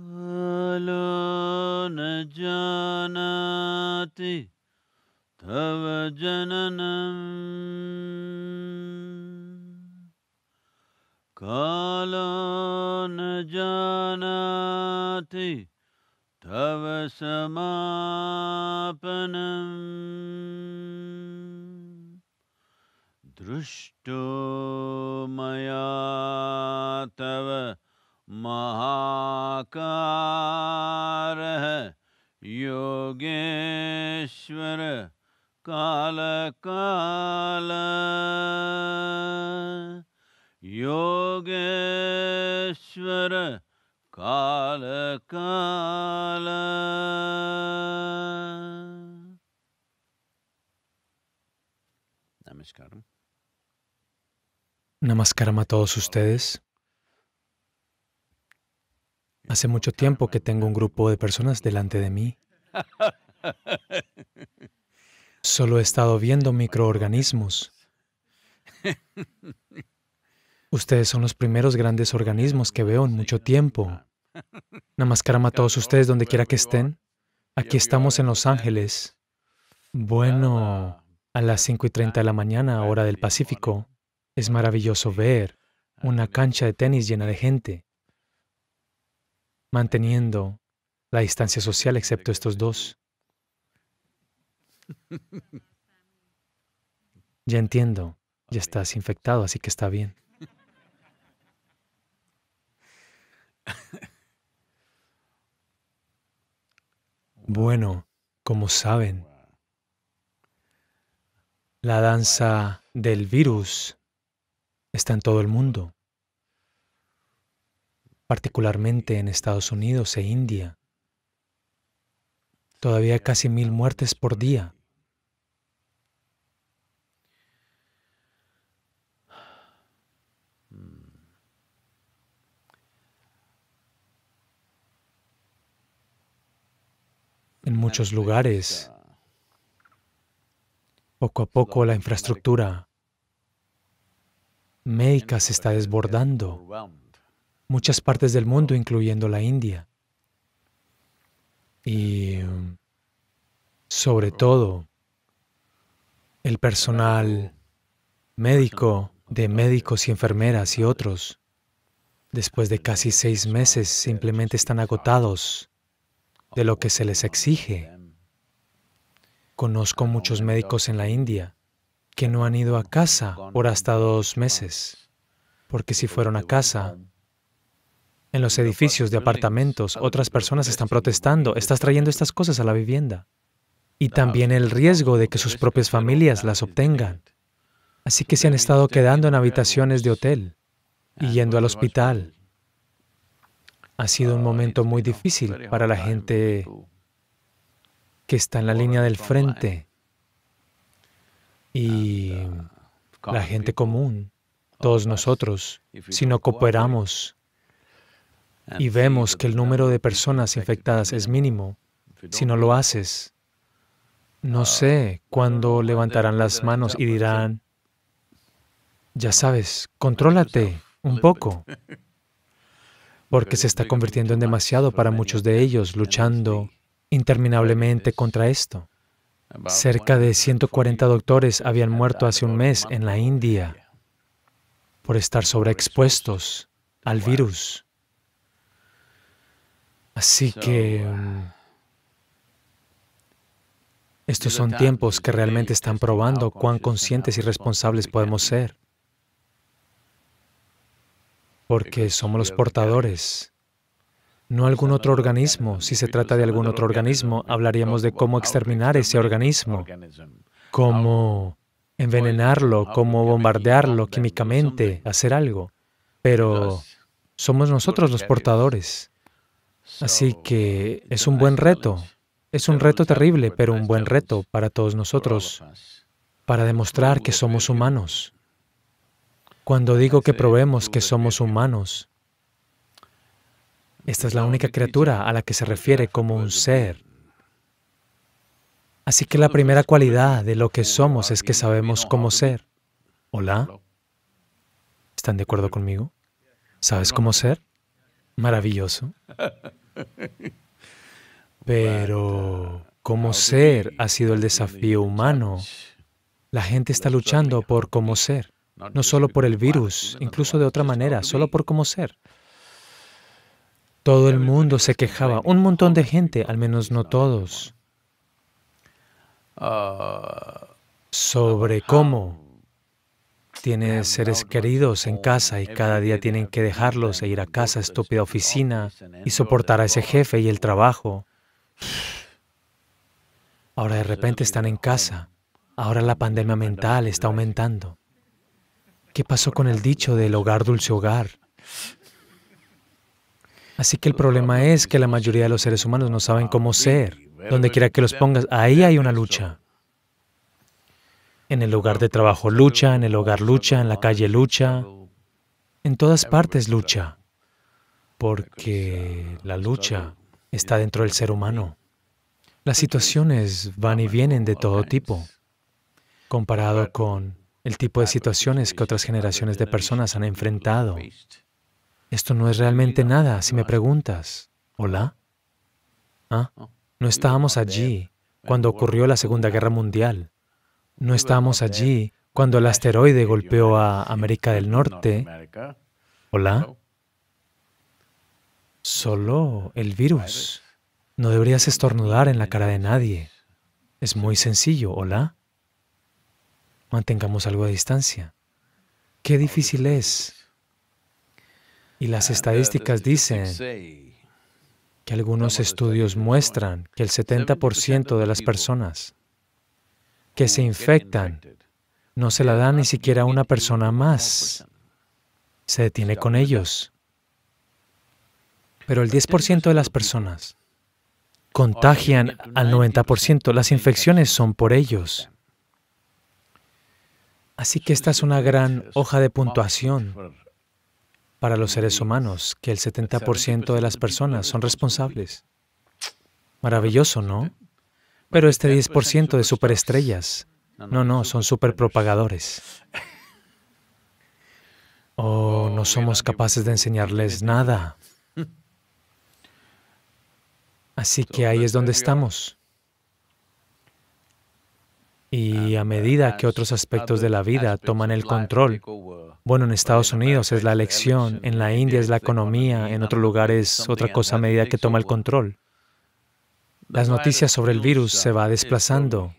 Kala na janati tava samapanam Drushto maya tava janati tava samapanam महाकार है योगेश्वर काल काल योगेश्वर काल काल नमस्कार. नमस्कार a todos ustedes. Hace mucho tiempo que tengo un grupo de personas delante de mí. Solo he estado viendo microorganismos. Ustedes son los primeros grandes organismos que veo en mucho tiempo. Namaskaram a todos ustedes donde quiera que estén. Aquí estamos en Los Ángeles. Bueno, a las 5 y 30 de la mañana, hora del Pacífico, es maravilloso ver una cancha de tenis llena de gente manteniendo la distancia social excepto estos dos. Ya entiendo, ya estás infectado, así que está bien. Bueno, como saben, la danza del virus está en todo el mundo particularmente en Estados Unidos e India. Todavía casi mil muertes por día. En muchos lugares, poco a poco la infraestructura médica se está desbordando muchas partes del mundo, incluyendo la India. Y um, sobre todo el personal médico de médicos y enfermeras y otros, después de casi seis meses, simplemente están agotados de lo que se les exige. Conozco muchos médicos en la India que no han ido a casa por hasta dos meses, porque si fueron a casa, en los edificios de apartamentos, otras personas están protestando, estás trayendo estas cosas a la vivienda. Y ah, también el riesgo de que sus propias familias las obtengan. Así que se han estado quedando en habitaciones de hotel y ah, yendo al hospital. Ha sido un ah, momento este muy difícil para la gente que está en la línea del frente y la gente común, todos nosotros, si no cooperamos y vemos que el número de personas infectadas es mínimo, si no lo haces, no sé cuándo levantarán las manos y dirán, ya sabes, contrólate un poco, porque se está convirtiendo en demasiado para muchos de ellos, luchando interminablemente contra esto. Cerca de 140 doctores habían muerto hace un mes en la India por estar sobreexpuestos al virus. Así que... Uh, um, estos son tiempos que realmente están probando cuán conscientes y responsables podemos ser, porque somos los portadores, no algún otro organismo. Si se trata de algún otro organismo, hablaríamos de cómo exterminar ese organismo, cómo envenenarlo, cómo bombardearlo químicamente, hacer algo. Pero somos nosotros los portadores. Así que es un buen reto, es un reto terrible, pero un buen reto para todos nosotros, para demostrar que somos humanos. Cuando digo que probemos que somos humanos, esta es la única criatura a la que se refiere como un ser. Así que la primera cualidad de lo que somos es que sabemos cómo ser. ¿Hola? ¿Están de acuerdo conmigo? ¿Sabes cómo ser? Maravilloso. Pero, ¿cómo ser ha sido el desafío humano? La gente está luchando por cómo ser, no solo por el virus, incluso de otra manera, solo por cómo ser. Todo el mundo se este quejaba, un montón de gente, al menos no todos, ah. sobre cómo tiene seres queridos en casa y cada día tienen que dejarlos e ir a casa, estúpida oficina, y soportar a ese jefe y el trabajo. Ahora de repente están en casa. Ahora la pandemia mental está aumentando. ¿Qué pasó con el dicho del hogar dulce hogar? Así que el problema es que la mayoría de los seres humanos no saben cómo ser. Donde quiera que los pongas, ahí hay una lucha. En el lugar de trabajo lucha, en el hogar lucha, en la calle lucha, en todas partes lucha, porque la lucha está dentro del ser humano. Las situaciones van y vienen de todo tipo, comparado con el tipo de situaciones que otras generaciones de personas han enfrentado. Esto no es realmente nada, si me preguntas. ¿Hola? ¿Ah? No estábamos allí cuando ocurrió la Segunda Guerra Mundial. No estábamos allí cuando el asteroide golpeó a América del Norte. Hola. Solo el virus. No deberías estornudar en la cara de nadie. Es muy sencillo, hola. Mantengamos algo de distancia. Qué difícil es. Y las estadísticas dicen que algunos estudios muestran que el 70% de las personas que mm, se infectan no se la da ni siquiera a una persona más. Se detiene con ellos. Pero el 10% de las personas contagian al 90%. Las infecciones son por ellos. Así que esta es una gran hoja de puntuación para los seres humanos, que el 70% de las personas son responsables. Maravilloso, ¿no? Pero este 10% eh, pues, de superestrellas. No, no, son superpropagadores. O oh, no oh, somos capaces de enseñarles nada. Así que ahí es donde estamos. Y ah, a medida que otros aspectos de la vida toman el control, bueno, en Estados Unidos es la elección, en la India es la economía, en otro lugar es otra cosa a medida que toma el control las noticias sobre el virus se va desplazando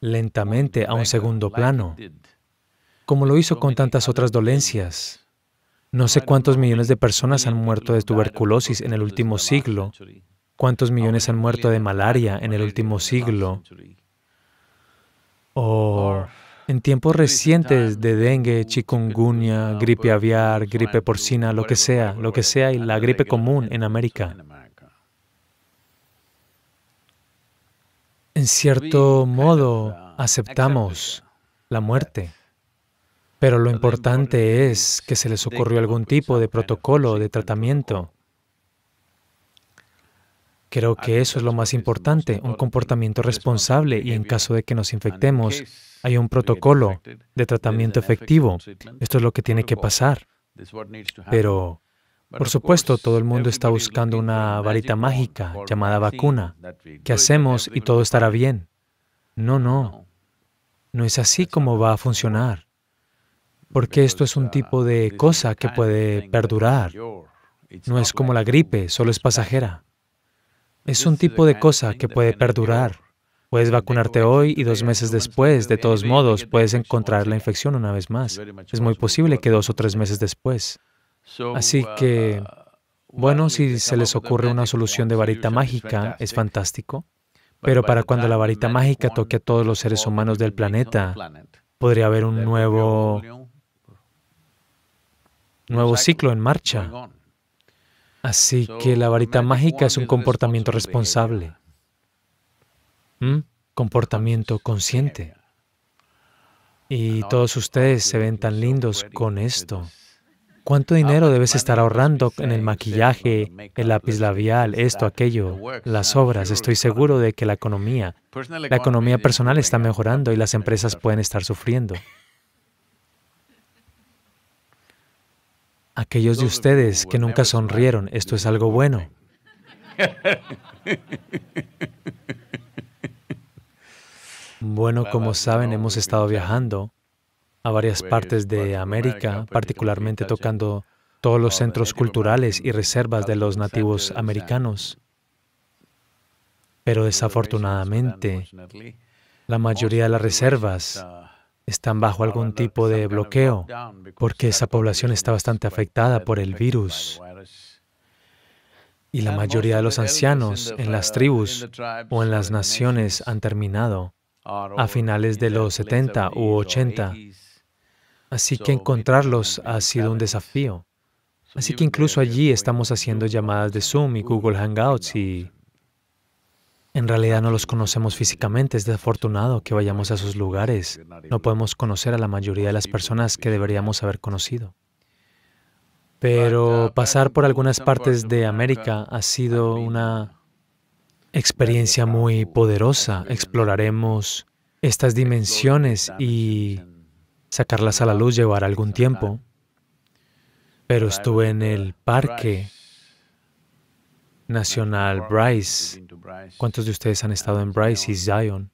lentamente a un segundo plano, como lo hizo con tantas otras dolencias. No sé cuántos millones de personas han muerto de tuberculosis en el último siglo, cuántos millones han muerto de malaria en el último siglo, o en tiempos recientes de dengue, chikungunya, gripe aviar, gripe porcina, lo que sea, lo que sea, y la gripe común en América. en cierto modo uh, aceptamos la muerte, pero lo importante es que se les ocurrió algún tipo de protocolo de tratamiento. Creo que eso es lo más importante, un comportamiento responsable y en caso de que nos infectemos, hay un protocolo de tratamiento efectivo. Esto es lo que tiene que pasar. Pero por supuesto, todo el mundo está buscando una varita mágica llamada vacuna. que hacemos y todo estará bien? No, no. No es así como va a funcionar. Porque esto es un tipo de cosa que puede perdurar. No es como la gripe, solo es pasajera. Es un tipo de cosa que puede perdurar. Puedes vacunarte hoy y dos meses después, de todos modos, puedes encontrar la infección una vez más. Es muy posible que dos o tres meses después. Así uh, que, bueno, si se les ocurre una solución de varita mágica, es fantástico. Pero para cuando la varita mágica toque a todos los seres humanos del planeta, podría haber un nuevo, nuevo ciclo en marcha. Así que la varita mágica es un comportamiento responsable. ¿Mm? Comportamiento consciente. Y todos ustedes se ven tan lindos con esto. ¿Cuánto dinero debes estar ahorrando en el maquillaje, el lápiz labial, esto, aquello, las uh, obras? Estoy seguro de que la economía, la economía personal está mejorando y las empresas pueden estar sufriendo. Aquellos de ustedes que nunca sonrieron, esto es algo bueno. Bueno, como saben, hemos estado viajando a varias pues, partes de América, particularmente tocando todos los centros culturales y reservas de los nativos americanos. Pero desafortunadamente, la mayoría de las reservas están bajo algún tipo de bloqueo, porque esa población está bastante afectada por el virus. Y la mayoría de los ancianos en las tribus o en las naciones han terminado a finales de los 70 u 80 Así que encontrarlos ha sido un desafío. Así que incluso allí estamos haciendo llamadas de Zoom y Google Hangouts y en realidad no los conocemos físicamente. Es desafortunado que vayamos a esos lugares. No podemos conocer a la mayoría de las personas que deberíamos haber conocido. Pero uh, pasar por algunas partes de América ha sido una experiencia muy poderosa. Exploraremos estas dimensiones y Sacarlas a la luz llevará algún tiempo, pero estuve en el uh, parque nacional Bryce. ¿Cuántos de ustedes han estado en Bryce y Zion?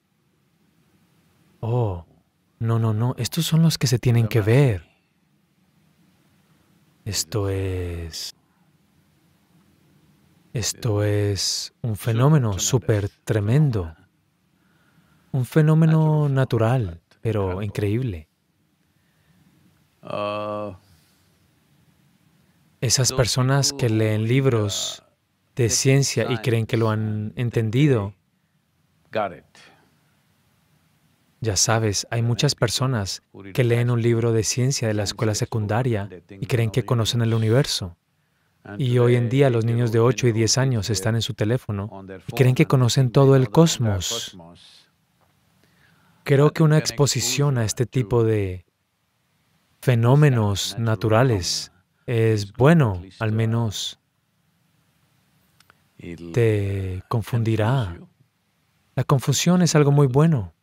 Oh, no, no, no, estos son los que se tienen que ver. Esto es... Esto es un fenómeno súper tremendo. Un fenómeno natural, pero increíble. Ah, Esas personas que leen libros de ciencia y creen que lo han entendido, ya sabes, hay muchas personas que leen un libro de ciencia de la escuela secundaria y creen que conocen el universo. Y hoy en día los niños de 8 y 10 años están en su teléfono y creen que conocen todo el cosmos. Creo que una exposición a este tipo de fenómenos naturales, es bueno, al menos te confundirá. La confusión es algo muy bueno,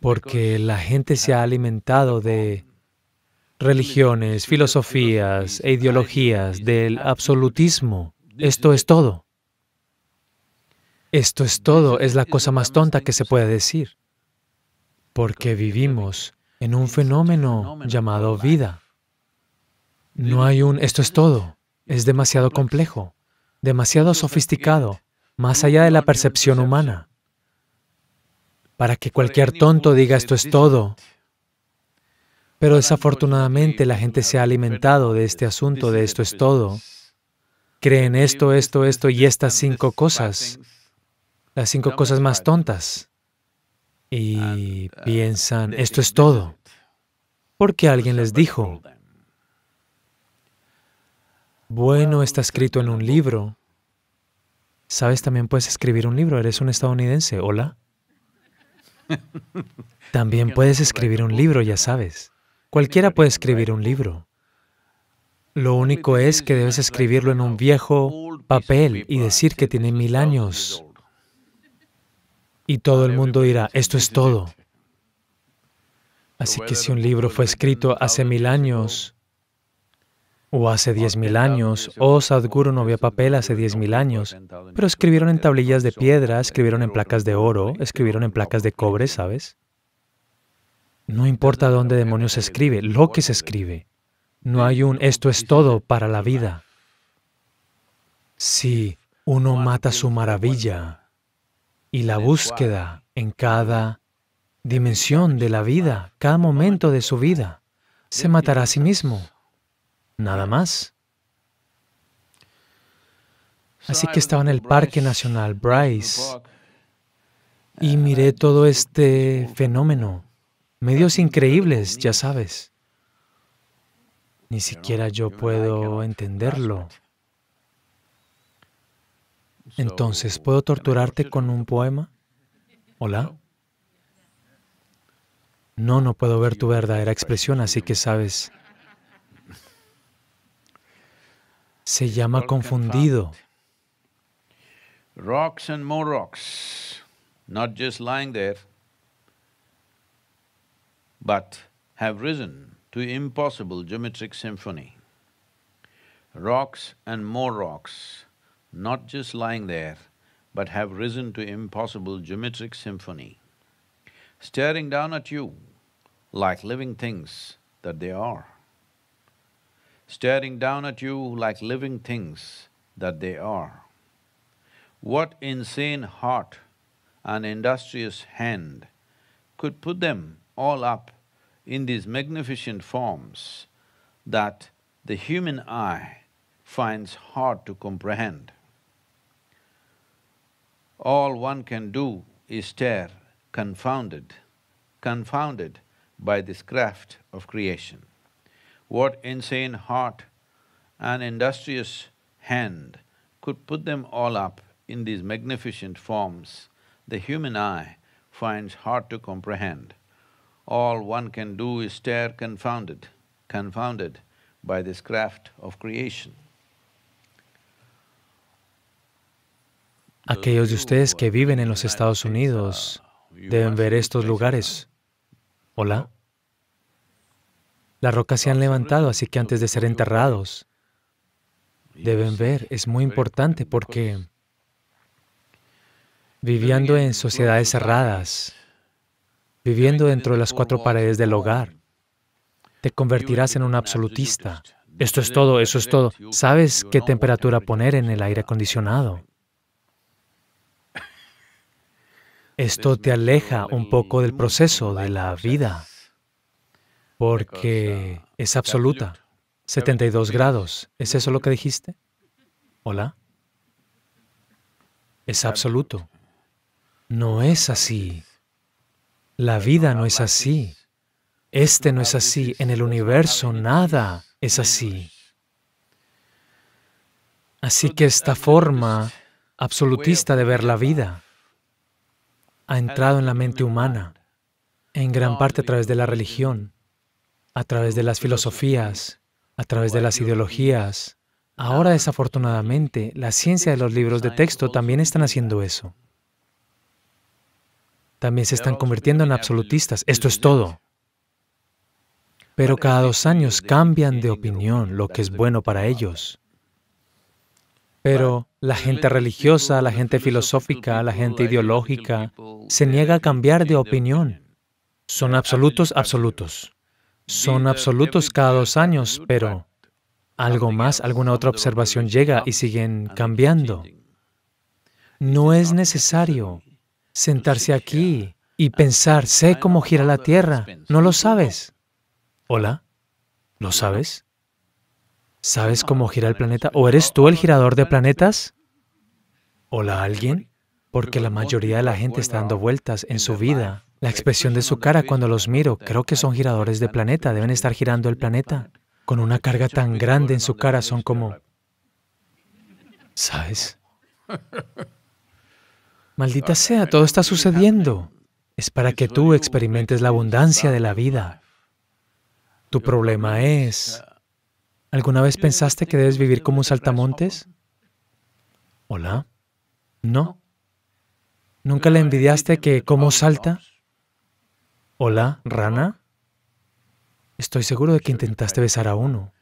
porque la gente se ha alimentado de religiones, filosofías e ideologías del absolutismo. Esto es todo. Esto es todo, es la cosa más tonta que se puede decir, porque vivimos en un fenómeno llamado vida. No hay un esto es todo, es demasiado complejo, demasiado sofisticado, más allá de la percepción humana. Para que cualquier tonto diga esto es todo, pero desafortunadamente la gente se ha alimentado de este asunto, de esto es todo. Creen esto, esto, esto y estas cinco cosas, las cinco cosas más tontas y uh, piensan, esto es todo, porque alguien les dijo, bueno, está escrito en un libro. ¿Sabes? También puedes escribir un libro. Eres un estadounidense. Hola. También puedes escribir un libro, ya sabes. Cualquiera puede escribir un libro. Lo único es que debes escribirlo en un viejo papel y decir que tiene mil años y todo el mundo dirá, esto es todo. Así que si un libro fue escrito hace mil años, o hace diez mil años, o Sadhguru no había papel hace diez mil años, pero escribieron en tablillas de piedra, escribieron en placas de oro, escribieron en placas de cobre, ¿sabes? No importa dónde demonios se escribe, lo que se escribe. No hay un esto es todo para la vida. Si uno mata su maravilla, y la búsqueda en cada dimensión de la vida, cada momento de su vida. Se matará a sí mismo, nada más. Así que estaba en el Parque Nacional Bryce y eh, miré todo este fenómeno. Medios increíbles, ya sabes. Ni siquiera yo puedo entenderlo. Entonces, ¿puedo torturarte con un poema? ¿Hola? No, no puedo ver tu verdadera expresión, así que sabes. Se llama confundido. Rocks and more rocks, not just lying there, but have risen to impossible geometric symphony. Rocks and more rocks not just lying there, but have risen to impossible geometric symphony, staring down at you like living things that they are, staring down at you like living things that they are. What insane heart and industrious hand could put them all up in these magnificent forms that the human eye finds hard to comprehend all one can do is stare confounded, confounded by this craft of creation. What insane heart and industrious hand could put them all up in these magnificent forms, the human eye finds hard to comprehend. All one can do is stare confounded, confounded by this craft of creation. Aquellos de ustedes que viven en los Estados Unidos deben ver estos lugares. Hola. Las rocas se han levantado, así que antes de ser enterrados, deben ver. Es muy importante porque viviendo en sociedades cerradas, viviendo dentro de las cuatro paredes del hogar, te convertirás en un absolutista. Esto es todo, eso es todo. Sabes qué temperatura poner en el aire acondicionado. Esto te aleja un poco del proceso de la vida, porque es absoluta. 72 grados, ¿es eso lo que dijiste? Hola. Es absoluto. No es así. La vida no es así. Este no es así. En el universo nada es así. Así que esta forma absolutista de ver la vida ha entrado en la mente humana, en gran parte a través de la religión, a través de las filosofías, a través de las ideologías. Ahora, desafortunadamente, la ciencia de los libros de texto también están haciendo eso. También se están convirtiendo en absolutistas. Esto es todo. Pero cada dos años cambian de opinión lo que es bueno para ellos. Pero la gente religiosa, la gente filosófica, la gente ideológica se niega a cambiar de opinión. Son absolutos absolutos. Son absolutos cada dos años, pero algo más, alguna otra observación llega y siguen cambiando. No es necesario sentarse aquí y pensar, sé cómo gira la Tierra. No lo sabes. Hola, ¿lo sabes? ¿Sabes cómo gira el planeta? ¿O eres tú el girador de planetas? ¿Hola alguien? Porque la mayoría de la gente está dando vueltas en su vida. La expresión de su cara cuando los miro, creo que son giradores de planeta, deben estar girando el planeta. Con una carga tan grande en su cara son como... ¿Sabes? Maldita sea, todo está sucediendo. Es para que tú experimentes la abundancia de la vida. Tu problema es ¿Alguna vez pensaste que debes vivir como un saltamontes? ¿Hola? ¿No? ¿Nunca le envidiaste que como salta? ¿Hola, rana? Estoy seguro de que intentaste besar a uno.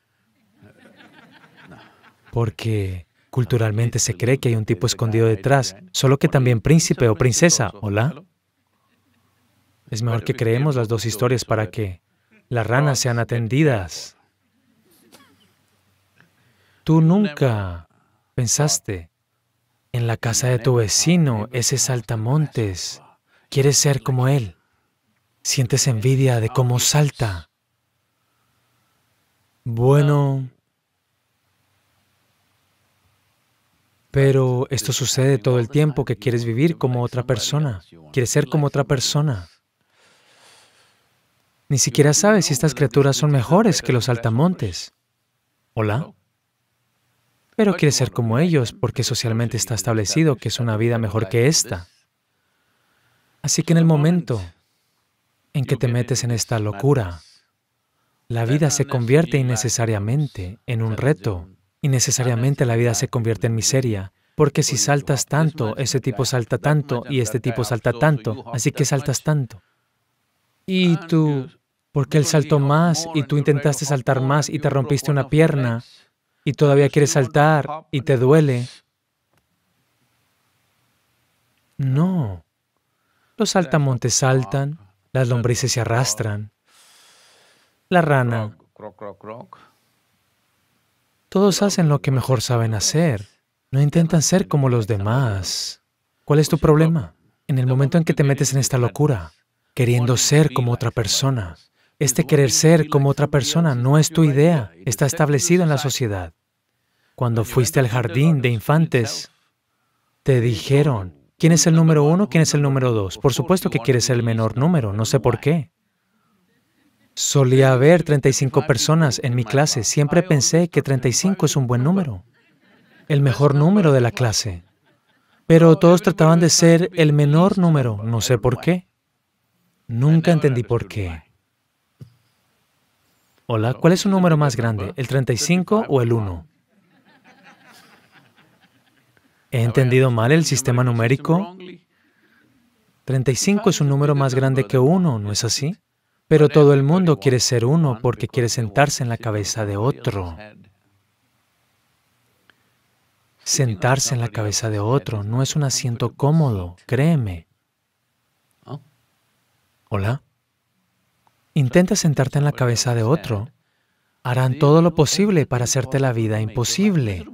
Porque culturalmente se cree que hay un tipo escondido detrás, solo que también príncipe o princesa, ¿hola? Es mejor que creemos las dos historias para que las ranas sean atendidas. Tú nunca pensaste en la casa de tu vecino, ese saltamontes. Quieres ser como él. Sientes envidia de cómo salta. Bueno, pero esto sucede todo el tiempo que quieres vivir como otra persona. Quieres ser como otra persona. Ni siquiera sabes si estas criaturas son mejores que los saltamontes. ¿Hola? pero quiere ser como ellos porque socialmente está establecido que es una vida mejor que esta. Así que en el momento en que te metes en esta locura, la vida se convierte innecesariamente en un reto, innecesariamente la vida se convierte en miseria, porque si saltas tanto, ese tipo salta tanto y este tipo salta tanto, así que saltas tanto. Y tú, porque él saltó más y tú intentaste saltar más y te rompiste una pierna y todavía quieres saltar y te duele. No. Los saltamontes saltan, las lombrices se arrastran, la rana. Todos hacen lo que mejor saben hacer. No intentan ser como los demás. ¿Cuál es tu problema? En el momento en que te metes en esta locura, queriendo ser como otra persona, este querer ser como otra persona no es tu idea, está establecido en la sociedad. Cuando fuiste al jardín de infantes, te dijeron, ¿quién es el número uno, quién es el número dos? Por supuesto que quieres ser el menor número, no sé por qué. Solía haber 35 personas en mi clase, siempre pensé que 35 es un buen número, el mejor número de la clase. Pero todos trataban de ser el menor número, no sé por qué. Nunca entendí por qué. Hola, ¿cuál es un número más grande? ¿El 35 o el 1? ¿He entendido mal el sistema numérico? 35 es un número más grande que 1, ¿no es así? Pero todo el mundo quiere ser uno porque quiere sentarse en la cabeza de otro. Sentarse en la cabeza de otro no es un asiento cómodo, créeme. Oh. ¿Hola? Intenta sentarte en la cabeza de otro. Harán todo lo posible para hacerte la vida imposible.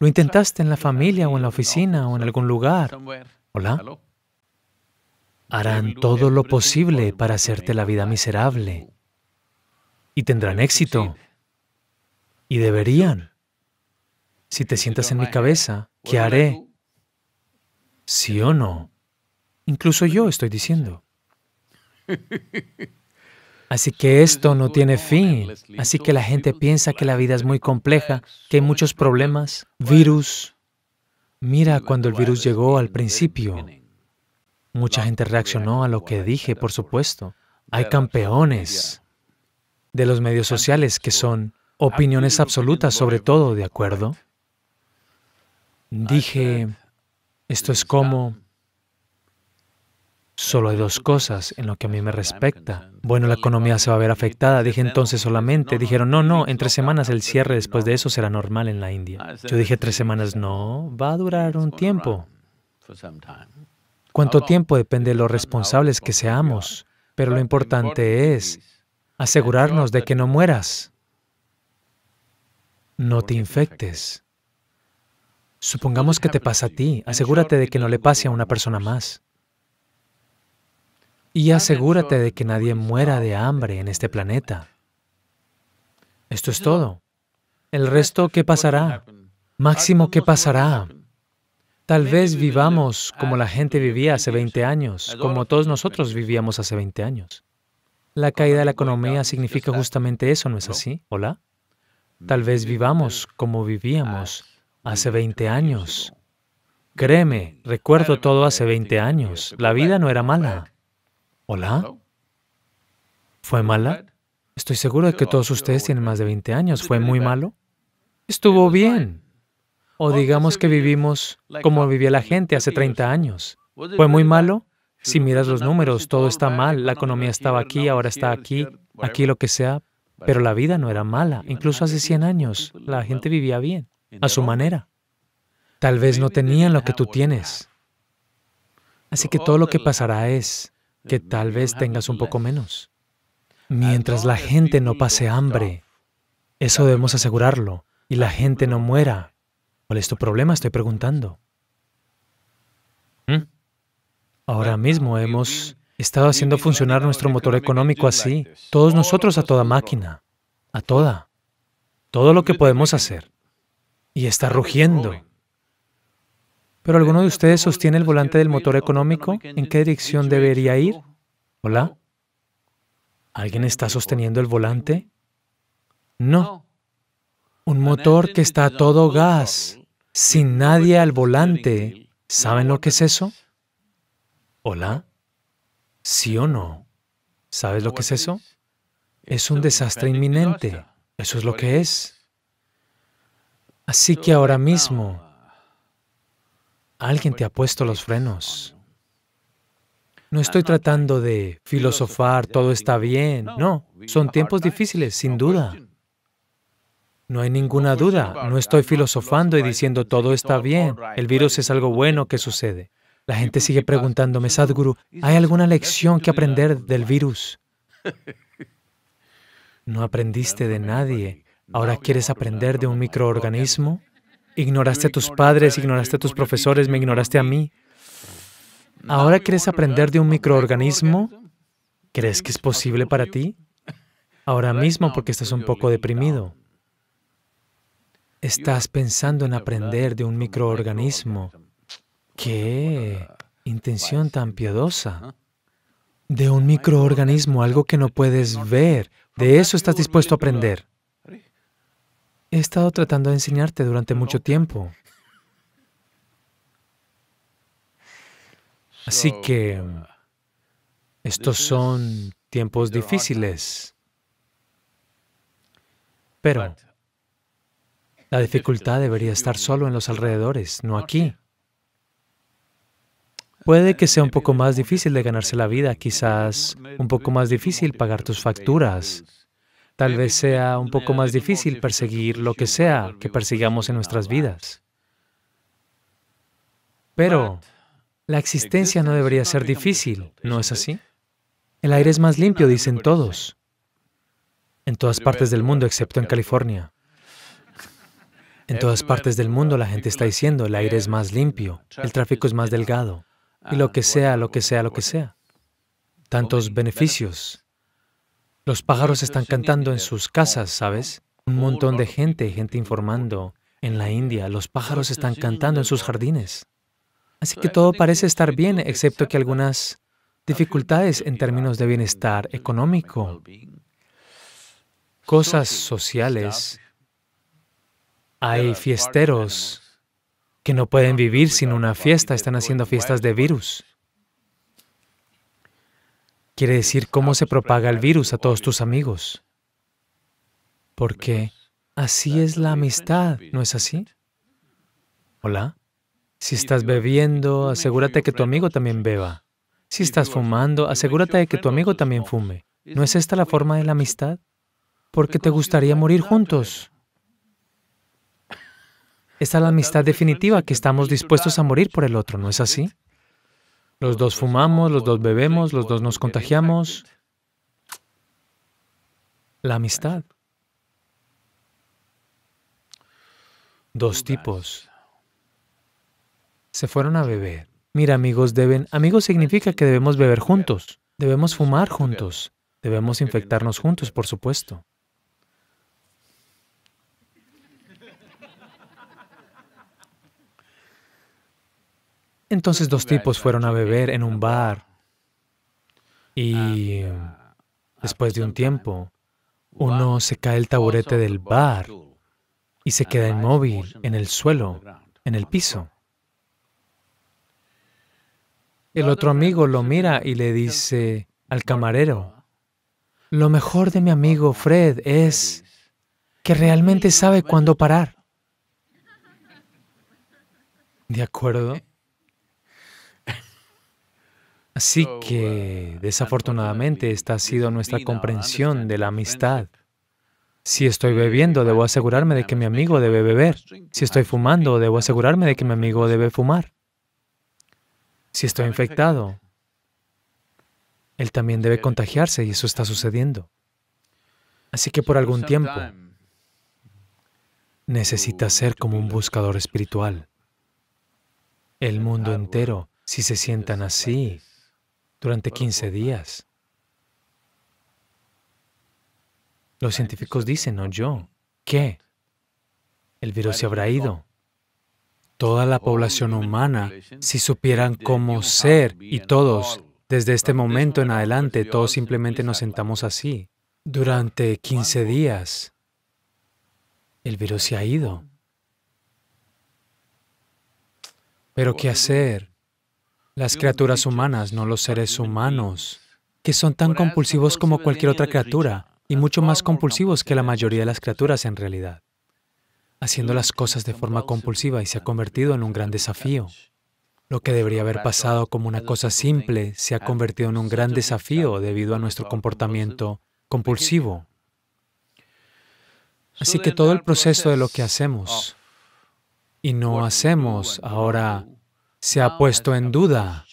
Lo intentaste en la familia o en la oficina o en algún lugar. Hola. Harán todo lo posible para hacerte la vida miserable. Y tendrán éxito. Y deberían. Si te sientas en mi cabeza, ¿qué haré? ¿Sí o no? Incluso yo estoy diciendo. Así que esto no tiene fin. Así que la gente piensa que la vida es muy compleja, que hay muchos problemas, virus. Mira cuando el virus llegó al principio. Mucha gente reaccionó a lo que dije, por supuesto. Hay campeones de los medios sociales que son opiniones absolutas sobre todo, ¿de acuerdo? Dije, esto es como Solo hay dos cosas en lo que a mí me respecta. Bueno, la economía se va a ver afectada. Dije entonces solamente. Dijeron, no, no, en tres semanas el cierre después de eso será normal en la India. Yo dije, tres semanas no, va a durar un tiempo. ¿Cuánto tiempo depende de los responsables que seamos? Pero lo importante es asegurarnos de que no mueras. No te infectes. Supongamos que te pasa a ti. Asegúrate de que no le pase a una persona más y asegúrate de que nadie muera de hambre en este planeta. Esto es todo. El resto, ¿qué pasará? Máximo, ¿qué pasará? Tal vez vivamos como la gente vivía hace 20 años, como todos nosotros vivíamos hace 20 años. La caída de la economía significa justamente eso, ¿no es así? ¿Hola? Tal vez vivamos como vivíamos hace 20 años. Créeme, recuerdo todo hace 20 años. La vida no era mala. Hola. ¿Fue mala? Estoy seguro de que todos ustedes tienen más de 20 años. ¿Fue muy malo? Estuvo bien. O digamos que vivimos como vivía la gente hace 30 años. ¿Fue muy malo? Si miras los números, todo está mal. La economía estaba aquí, ahora está aquí, aquí lo que sea. Pero la vida no era mala. Incluso hace 100 años, la gente vivía bien, a su manera. Tal vez no tenían lo que tú tienes. Así que todo lo que pasará es, que tal vez tengas un poco menos. Mientras la gente no pase hambre, eso debemos asegurarlo, y la gente no muera. ¿Cuál es tu problema? Estoy preguntando. ¿Mm? Ahora mismo hemos estado haciendo funcionar nuestro motor económico así, todos nosotros a toda máquina, a toda, todo lo que podemos hacer. Y está rugiendo. Pero ¿alguno de ustedes sostiene el volante del motor económico? ¿En qué dirección debería ir? ¿Hola? ¿Alguien está sosteniendo el volante? No. Un motor que está a todo gas, sin nadie al volante. ¿Saben lo que es eso? ¿Hola? ¿Sí o no? ¿Sabes lo que es eso? Es un desastre inminente. Eso es lo que es. Así que ahora mismo, Alguien te ha puesto los frenos. No estoy tratando de filosofar, todo está bien. No, son tiempos difíciles, sin duda. No hay ninguna duda. No estoy filosofando y diciendo todo está bien. El virus es algo bueno que sucede. La gente sigue preguntándome, Sadhguru, ¿hay alguna lección que aprender del virus? No aprendiste de nadie. ¿Ahora quieres aprender de un microorganismo? Ignoraste a tus padres, ignoraste a tus profesores, me ignoraste a mí. ¿Ahora quieres aprender de un microorganismo? ¿Crees que es posible para ti? Ahora mismo porque estás un poco deprimido. Estás pensando en aprender de un microorganismo. ¡Qué intención tan piadosa! De un microorganismo, algo que no puedes ver. De eso estás dispuesto a aprender. He estado tratando de enseñarte durante mucho tiempo. Así que estos son tiempos difíciles. Pero la dificultad debería estar solo en los alrededores, no aquí. Puede que sea un poco más difícil de ganarse la vida, quizás un poco más difícil pagar tus facturas, Tal vez sea un poco más difícil perseguir lo que sea que persigamos en nuestras vidas. Pero la existencia no debería ser difícil, ¿no es así? El aire es más limpio, dicen todos, en todas partes del mundo excepto en California. En todas partes del mundo la gente está diciendo, el aire es más limpio, el tráfico es más delgado, y lo que sea, lo que sea, lo que sea. Tantos beneficios. Los pájaros están cantando en sus casas, ¿sabes? Un montón de gente, gente informando. En la India, los pájaros están cantando en sus jardines. Así que todo parece estar bien, excepto que algunas dificultades en términos de bienestar económico, cosas sociales. Hay fiesteros que no pueden vivir sin una fiesta, están haciendo fiestas de virus. Quiere decir cómo se propaga el virus a todos tus amigos. Porque así es la amistad, ¿no es así? Hola. Si estás bebiendo, asegúrate que tu amigo también beba. Si estás fumando, asegúrate de que tu amigo también fume. ¿No es esta la forma de la amistad? Porque te gustaría morir juntos. Esta es la amistad definitiva que estamos dispuestos a morir por el otro, ¿no es así? Los dos fumamos, los dos bebemos, los dos nos contagiamos. La amistad. Dos tipos. Se fueron a beber. Mira, amigos, deben... Amigos significa que debemos beber juntos. Debemos fumar juntos. Debemos infectarnos juntos, por supuesto. Entonces dos tipos fueron a beber en un bar y ah, después de un tiempo, uno se cae el taburete del bar y se queda inmóvil en el suelo, en el piso. El otro amigo lo mira y le dice al camarero, uh, lo mejor de mi amigo uh, Fred es que realmente sabe cuándo parar. ¿De acuerdo? Así que, uh, desafortunadamente, esta ha sido nuestra comprensión de la amistad. Si estoy bebiendo, debo asegurarme de que mi amigo debe beber. Si estoy fumando, debo asegurarme de que mi amigo debe fumar. Si estoy infectado, él también debe contagiarse y eso está sucediendo. Así que por algún tiempo necesita ser como un buscador espiritual. El mundo entero, si se sientan así, durante 15 pues, días. Los científicos dicen, no yo, ¿Qué? el virus se habrá pues, ido. Toda la oh, población humana, si supieran cómo ser, y todos, desde este momento en pues, adelante, todos simplemente nos sentamos así. Durante 15 días, el virus se ha ido. Pero ¿qué hacer? las criaturas humanas, no los seres humanos, que son tan compulsivos como cualquier otra criatura y mucho más compulsivos que la mayoría de las criaturas en realidad, haciendo las cosas de forma compulsiva y se ha convertido en un gran desafío. Lo que debería haber pasado como una cosa simple se ha convertido en un gran desafío debido a nuestro comportamiento compulsivo. Así que todo el proceso de lo que hacemos y no hacemos ahora se ha puesto en duda.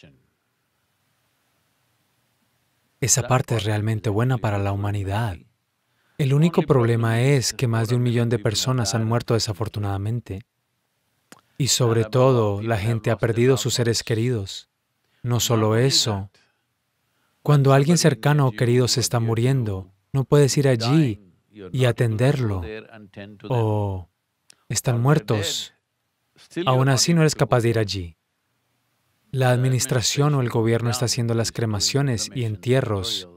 Esa parte es realmente buena para la humanidad. El único problema es que más de un millón de personas han muerto desafortunadamente. Y sobre todo, la gente ha perdido sus seres queridos. No solo eso, cuando alguien cercano o querido se está muriendo, no puedes ir allí y atenderlo. O están muertos. Aún así no eres capaz de ir allí. La administración o el gobierno está haciendo las cremaciones y entierros,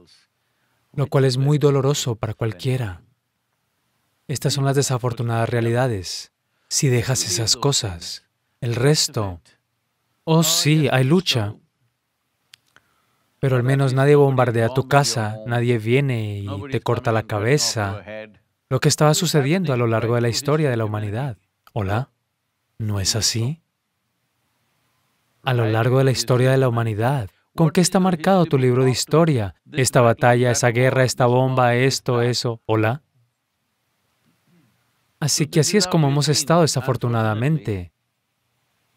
lo cual es muy doloroso para cualquiera. Estas son las desafortunadas realidades. Si dejas esas cosas, el resto... Oh sí, hay lucha. Pero al menos nadie bombardea tu casa, nadie viene y te corta la cabeza. Lo que estaba sucediendo a lo largo de la historia de la humanidad. ¿Hola? ¿No es así? a lo largo de la historia de la humanidad. ¿Con qué está marcado tu libro de historia? Esta batalla, esa guerra, esta bomba, esto, eso. ¿Hola? Así que así es como hemos estado desafortunadamente.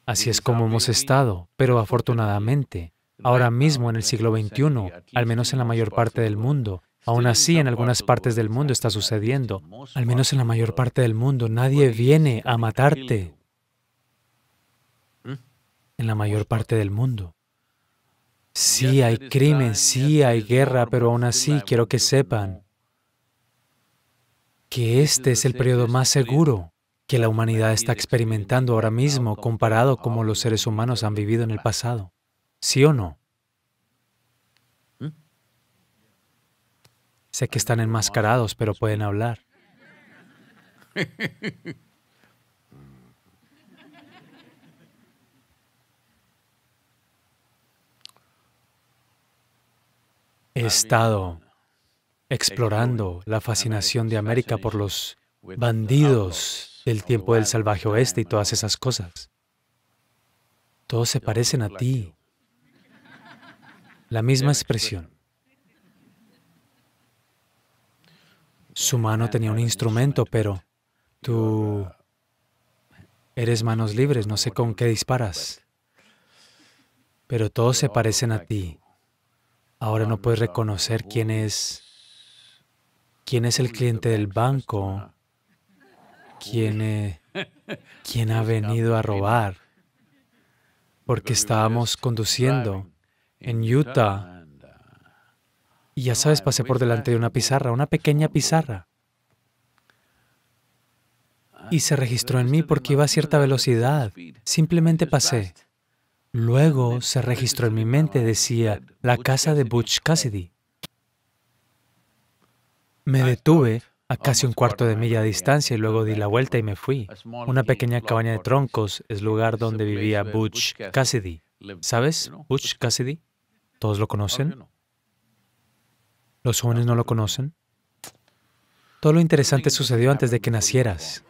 Así es como hemos estado, pero afortunadamente, ahora mismo en el siglo XXI, al menos en la mayor parte del mundo, aún así en algunas partes del mundo está sucediendo, al menos en la mayor parte del mundo nadie viene a matarte, en la mayor parte del mundo. Sí hay crimen, sí hay guerra, pero aún así quiero que sepan que este es el periodo más seguro que la humanidad está experimentando ahora mismo comparado como los seres humanos han vivido en el pasado. ¿Sí o no? Sé que están enmascarados, pero pueden hablar. He estado explorando la fascinación de América por los pues, bandidos del tiempo del salvaje oeste y todas esas cosas. Todos se parecen a ti. La misma expresión. Su mano tenía un instrumento, pero tú eres manos libres, no sé con qué disparas. Pero todos se parecen a ti. Ahora no puedes reconocer quién es, quién es el cliente del banco, quién, e, quién ha venido a robar, porque estábamos conduciendo en Utah y ya sabes, pasé por delante de una pizarra, una pequeña pizarra. Y se registró en mí porque iba a cierta velocidad. Simplemente pasé. Luego se registró en mi mente, decía, la casa de Butch Cassidy. Me detuve a casi un cuarto de milla de distancia y luego di la vuelta y me fui. Una pequeña cabaña de troncos es lugar donde vivía Butch Cassidy. ¿Sabes? Butch Cassidy. ¿Todos lo conocen? ¿Los jóvenes no lo conocen? Todo lo interesante sucedió antes de que nacieras.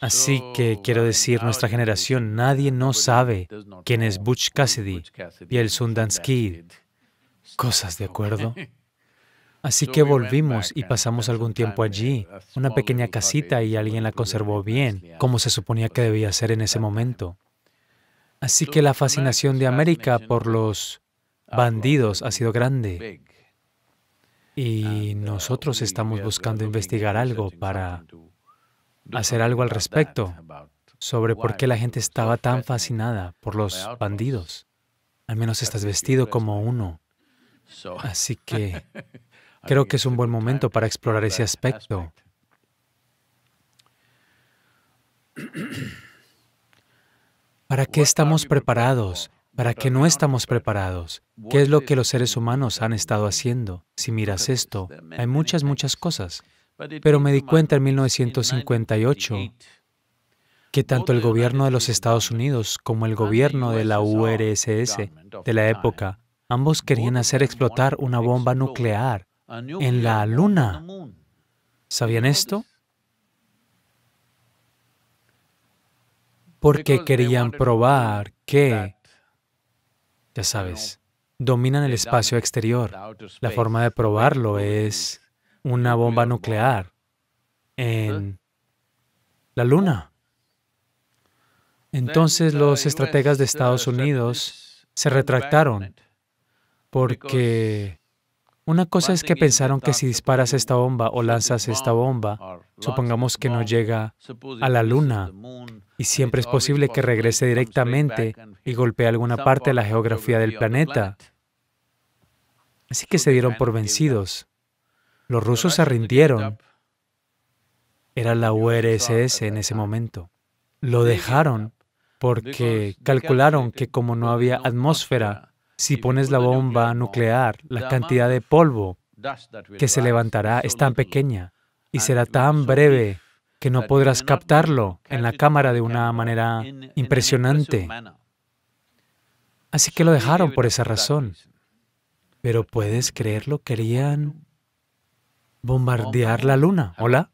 Así que quiero decir, nuestra generación, nadie no sabe quién es Butch Cassidy y el Sundance Kid. Cosas, ¿de acuerdo? Así que volvimos y pasamos algún tiempo allí, una pequeña casita y alguien la conservó bien, como se suponía que debía ser en ese momento. Así que la fascinación de América por los bandidos ha sido grande. Y uh, nosotros estamos buscando investigar algo para hacer algo al respecto sobre por qué la gente estaba tan fascinada por los bandidos. Al menos estás vestido como uno. Así que creo que es un buen momento para explorar ese aspecto. ¿Para qué estamos preparados? ¿Para qué no estamos preparados? ¿Qué es lo que los seres humanos han estado haciendo? Si miras esto, hay muchas, muchas cosas. Pero me di cuenta en 1958 que tanto el gobierno de los Estados Unidos como el gobierno de la URSS de la época, ambos querían hacer explotar una bomba nuclear en la Luna. ¿Sabían esto? Porque querían probar que, ya sabes, dominan el espacio exterior. La forma de probarlo es una bomba nuclear en la Luna. Oh. Entonces los estrategas de Estados Unidos se retractaron porque una cosa es que pensaron que si disparas esta bomba o lanzas esta bomba, supongamos que no llega a la luna y siempre es posible que regrese directamente y golpee alguna parte de la geografía del planeta. Así que se dieron por vencidos. Los rusos se rindieron. Era la URSS en ese momento. Lo dejaron porque calcularon que como no había atmósfera, si pones la bomba nuclear, la cantidad de polvo que se levantará es tan pequeña y será tan breve que no podrás captarlo en la cámara de una manera impresionante. Así que lo dejaron por esa razón. Pero puedes creerlo, querían Bombardear la luna. Hola.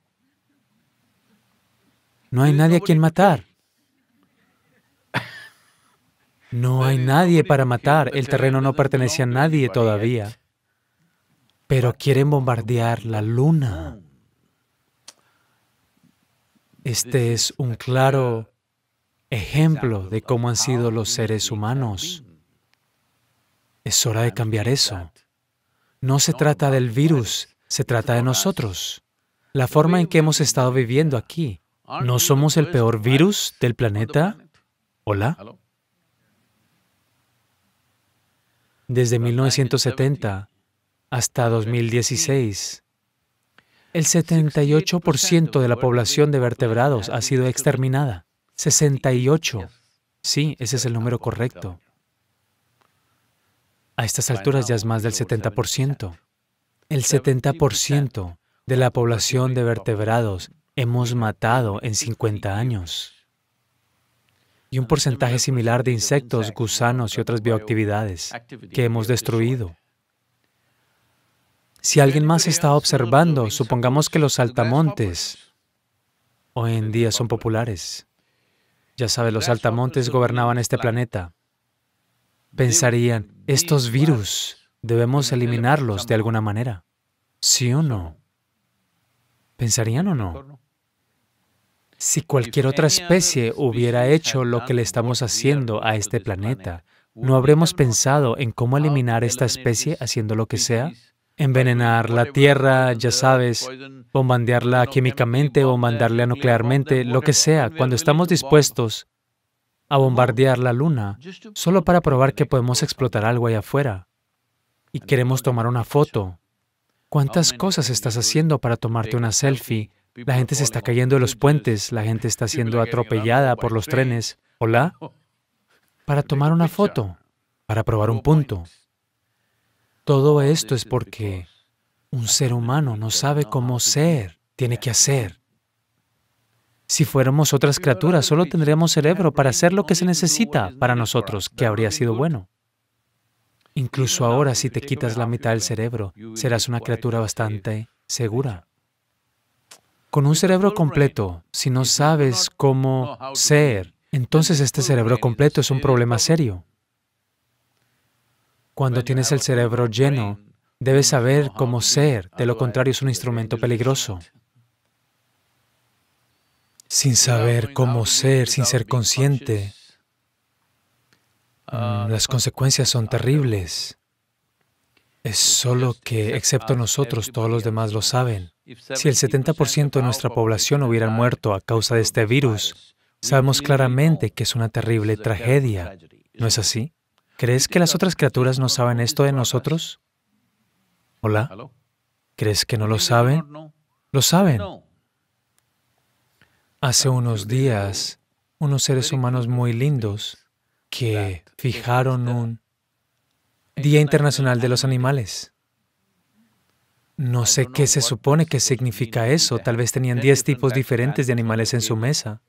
No hay nadie a quien matar. No hay nadie para matar. El terreno no pertenece a nadie todavía. Pero quieren bombardear la luna. Este es un claro ejemplo de cómo han sido los seres humanos. Es hora de cambiar eso. No se trata del virus, se trata de nosotros, la forma en que hemos estado viviendo aquí. ¿No somos el peor virus del planeta? ¿Hola? Desde 1970 hasta 2016, el 78% de la población de vertebrados ha sido exterminada. 68. Sí, ese es el número correcto. A estas alturas ya es más del 70%. El 70% de la población de vertebrados hemos matado en 50 años. Y un porcentaje similar de insectos, gusanos y otras bioactividades que hemos destruido. Si alguien más está observando, supongamos que los altamontes, hoy en día son populares. Ya sabe, los altamontes gobernaban este planeta. Pensarían, estos virus Debemos eliminarlos de alguna manera. ¿Sí o no? ¿Pensarían o no? Si cualquier otra especie hubiera hecho lo que le estamos haciendo a este, este planeta, ¿no habremos pensado en cómo eliminar esta especie haciendo lo que sea? Envenenar la tierra, ya sabes, bombardearla químicamente, o bombardearla nuclearmente, lo que sea, cuando estamos dispuestos a bombardear la luna, solo para probar que podemos explotar algo allá afuera y queremos tomar una foto. ¿Cuántas cosas estás haciendo para tomarte una selfie? La gente se está cayendo de los puentes, la gente está siendo atropellada por los trenes. ¿Hola? Para tomar una foto, para probar un punto. Todo esto es porque un ser humano no sabe cómo ser, tiene que hacer. Si fuéramos otras criaturas, solo tendríamos cerebro para hacer lo que se necesita para nosotros, que habría sido bueno. Incluso ahora, si te quitas la mitad del cerebro, serás una criatura bastante segura. Con un cerebro completo, si no sabes cómo ser, entonces este cerebro completo es un problema serio. Cuando tienes el cerebro lleno, debes saber cómo ser, de lo contrario es un instrumento peligroso. Sin saber cómo ser, sin ser consciente, Ah, mm, las consecuencias son terribles. Es solo que, excepto uh, nosotros, todos los demás lo saben. Si el 70% de nuestra población hubiera muerto a causa de este virus, sabemos claramente que es una terrible tragedia. ¿No es así? ¿Crees que las otras criaturas no saben esto de nosotros? Hola. ¿Crees que no lo saben? Lo saben. Hace unos días, unos seres humanos muy lindos que fijaron un Día Internacional de los Animales. No sé qué se supone que significa eso. Tal vez tenían 10 tipos diferentes de animales en su mesa.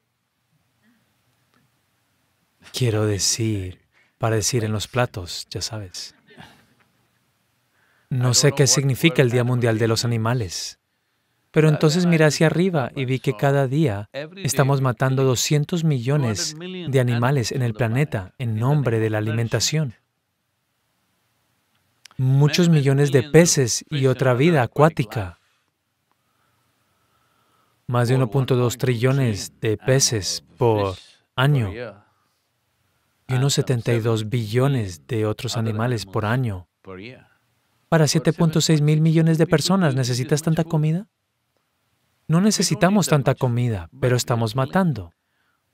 Quiero decir, para decir en los platos, ya sabes. No sé qué significa el Día Mundial de los Animales. Pero entonces miré hacia arriba y vi que cada día estamos matando 200 millones de animales en el planeta en nombre de la alimentación. Muchos millones de peces y otra vida acuática. Más de 1.2 trillones de peces por año y unos 72 billones de otros animales por año. ¿Para 7.6 mil millones de personas necesitas tanta comida? No necesitamos tanta comida, pero estamos matando,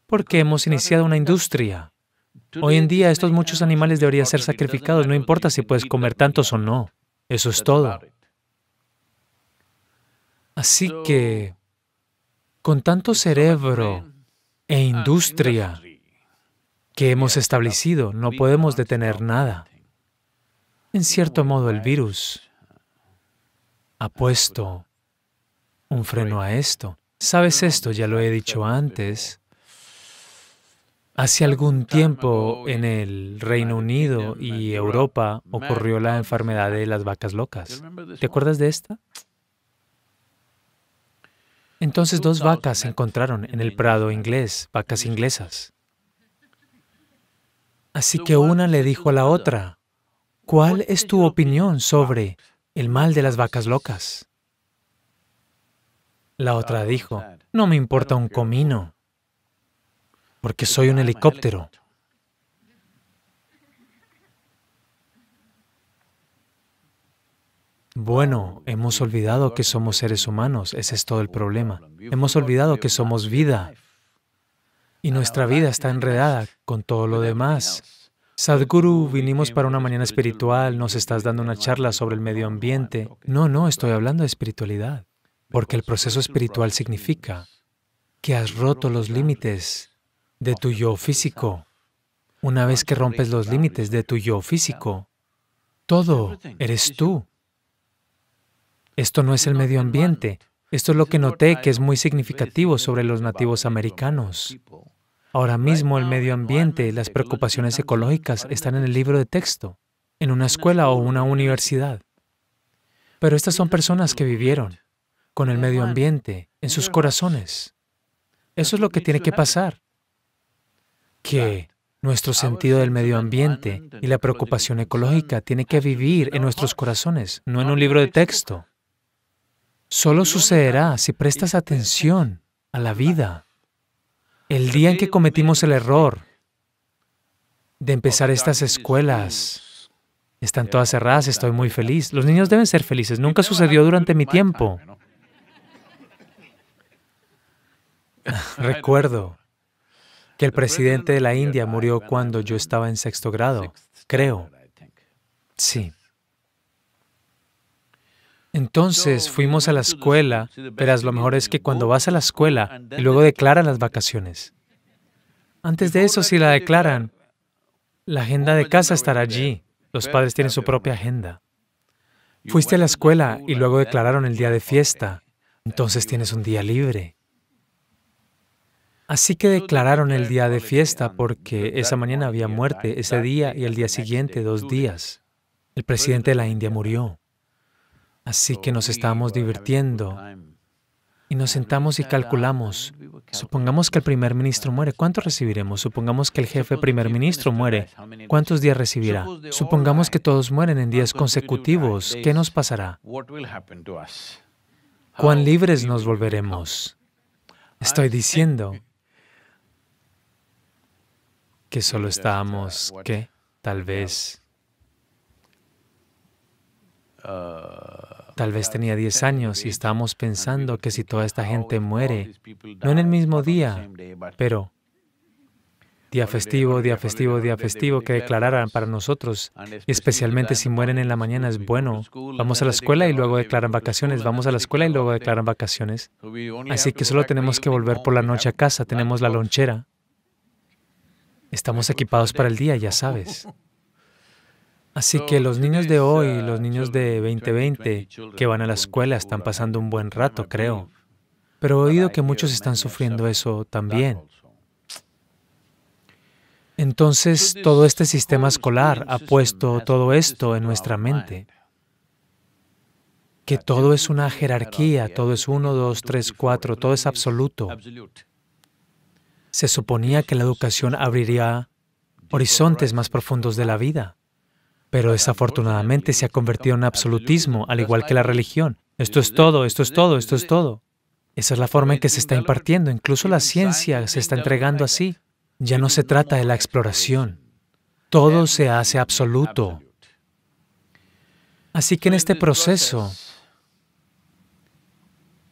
porque hemos iniciado una industria. Hoy en día estos muchos animales deberían ser sacrificados, no importa si puedes comer tantos o no. Eso es todo. Así que, con tanto cerebro e industria que hemos establecido, no podemos detener nada. En cierto modo, el virus ha puesto un freno a esto. Sabes esto, ya lo he dicho antes. Hace algún tiempo en el Reino Unido y Europa ocurrió la enfermedad de las vacas locas. ¿Te acuerdas de esta? Entonces dos vacas se encontraron en el prado inglés, vacas inglesas. Así que una le dijo a la otra, ¿cuál es tu opinión sobre el mal de las vacas locas? La otra dijo, no me importa un comino, porque soy un helicóptero. Bueno, hemos olvidado que somos seres humanos, ese es todo el problema. Hemos olvidado que somos vida y nuestra vida está enredada con todo lo demás. Sadhguru, vinimos para una mañana espiritual, nos estás dando una charla sobre el medio ambiente. No, no, estoy hablando de espiritualidad. Porque el proceso espiritual significa que has roto los límites de tu yo físico. Una vez que rompes los límites de tu yo físico, todo eres tú. Esto no es el medio ambiente. Esto es lo que noté que es muy significativo sobre los nativos americanos. Ahora mismo el medio ambiente, las preocupaciones ecológicas están en el libro de texto, en una escuela o una universidad. Pero estas son personas que vivieron, con el medio ambiente, en sus corazones. Eso es lo que tiene que pasar. Que nuestro sentido del medio ambiente y la preocupación ecológica tiene que vivir en nuestros corazones, no en un libro de texto. Solo sucederá si prestas atención a la vida. El día en que cometimos el error de empezar estas escuelas, están todas cerradas, estoy muy feliz. Los niños deben ser felices, nunca sucedió durante mi tiempo. Recuerdo que el presidente de la India murió cuando yo estaba en sexto grado, creo. Sí. Entonces fuimos a la escuela, verás lo mejor es que cuando vas a la escuela y luego declaran las vacaciones. Antes de eso, si la declaran, la agenda de casa estará allí. Los padres tienen su propia agenda. Fuiste a la escuela y luego declararon el día de fiesta. Entonces tienes un día libre. Así que declararon el día de fiesta porque esa mañana había muerte, ese día y el día siguiente, dos días. El presidente de la India murió. Así que nos estábamos divirtiendo y nos sentamos y calculamos. Supongamos que el primer ministro muere, ¿cuánto recibiremos? Supongamos que el jefe primer ministro muere, ¿cuántos días recibirá? Supongamos que todos mueren en días consecutivos, ¿qué nos pasará? ¿Cuán libres nos volveremos? Estoy diciendo que solo estábamos, ¿qué? Tal vez... Ah, Tal vez tenía 10 años y estábamos pensando que si toda esta gente muere, no en el mismo día, pero día festivo, día festivo, día festivo que declararan para nosotros, especialmente si mueren en la mañana es bueno. Vamos a la escuela y luego declaran vacaciones, vamos a la escuela y luego declaran vacaciones. Así que solo tenemos que volver por la noche a casa, tenemos la lonchera. Estamos equipados para el día, ya sabes. Así que los niños de hoy, los niños de 2020 que van a la escuela están pasando un buen rato, creo. Pero he oído que muchos están sufriendo eso también. Entonces, todo este sistema escolar ha puesto todo esto en nuestra mente. Que todo es una jerarquía, todo es uno, dos, tres, cuatro, todo es absoluto. Se suponía que la educación abriría horizontes más profundos de la vida, pero desafortunadamente se ha convertido en absolutismo, al igual que la religión. Esto es todo, esto es todo, esto es todo. Esa es la forma en que se está impartiendo, incluso la ciencia se está entregando así. Ya no se trata de la exploración, todo se hace absoluto. Así que en este proceso,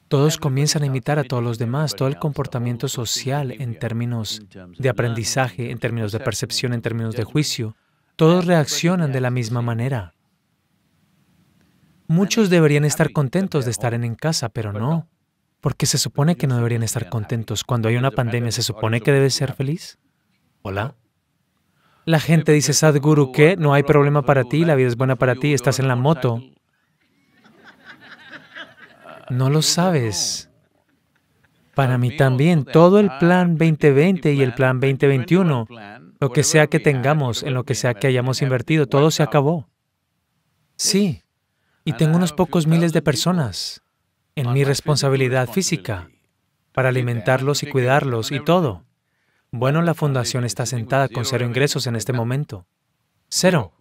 todos comienzan a imitar a todos los demás, todo el comportamiento social en términos de aprendizaje, en términos de percepción, en términos de juicio. Todos reaccionan de la misma manera. Muchos deberían estar contentos de estar en casa, pero no, porque se supone que no deberían estar contentos. Cuando hay una pandemia, ¿se supone que debes ser feliz? ¿Hola? La gente dice, Sadhguru, ¿qué? No hay problema para ti, la vida es buena para ti, estás en la moto. No lo sabes. Para mí también, todo el plan 2020 y el plan 2021, lo que sea que tengamos, en lo que sea que hayamos invertido, todo se acabó. Sí, y tengo unos pocos miles de personas en mi responsabilidad física para alimentarlos y cuidarlos y todo. Bueno, la fundación está sentada con cero ingresos en este momento. Cero.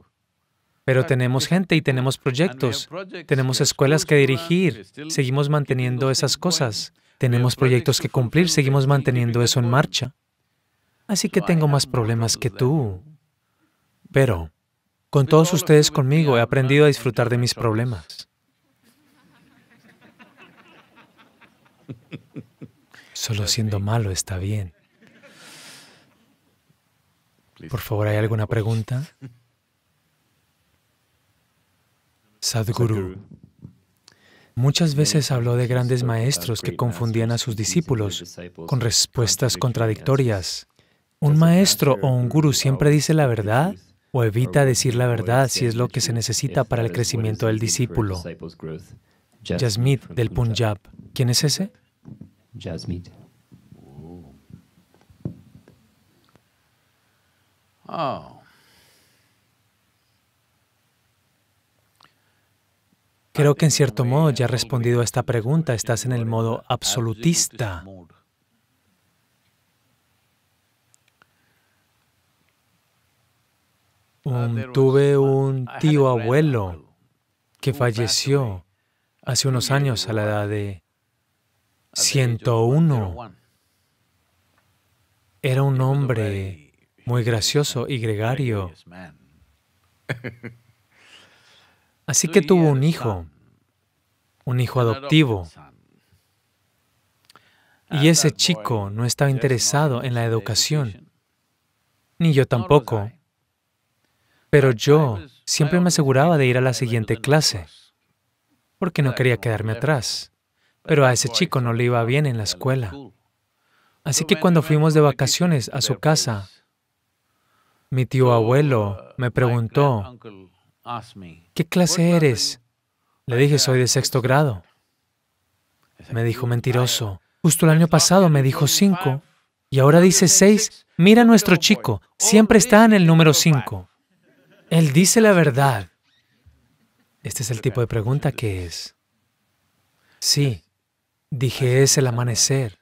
Pero tenemos gente y tenemos proyectos, tenemos escuelas que dirigir, seguimos manteniendo esas cosas, tenemos proyectos que cumplir, seguimos manteniendo eso en marcha. Así que tengo más problemas que tú. Pero, con todos ustedes conmigo, he aprendido a disfrutar de mis problemas. Solo siendo malo está bien. Por favor, ¿hay alguna pregunta? Sadhguru. Muchas veces habló de grandes maestros que confundían a sus discípulos con respuestas contradictorias. Un maestro o un guru siempre dice la verdad o evita decir la verdad si es lo que se necesita para el crecimiento del discípulo. yasmith del Punjab. ¿Quién es ese? Oh. Creo que en cierto modo ya has respondido a esta pregunta. Estás en el modo absolutista. tuve un tío abuelo que falleció hace unos años a la edad de 101. Era un hombre muy gracioso y gregario. Así que tuvo un hijo, un hijo adoptivo. Pues, y ese chico no estaba interesado en la educación, ni yo tampoco. Pero yo pues, siempre me aseguraba de ir a la siguiente clase, porque no quería quedarme atrás. Pero a ese chico no le iba bien en la escuela. Así que cuando fuimos de vacaciones a su casa, mi tío abuelo uh, me preguntó, ¿qué clase eres? Le dije, soy de sexto grado. Me dijo, mentiroso. Justo el año pasado me dijo cinco y ahora dice seis. Mira nuestro chico, siempre está en el número cinco. Él dice la verdad. Este es el tipo de pregunta que es. Sí, dije es el amanecer.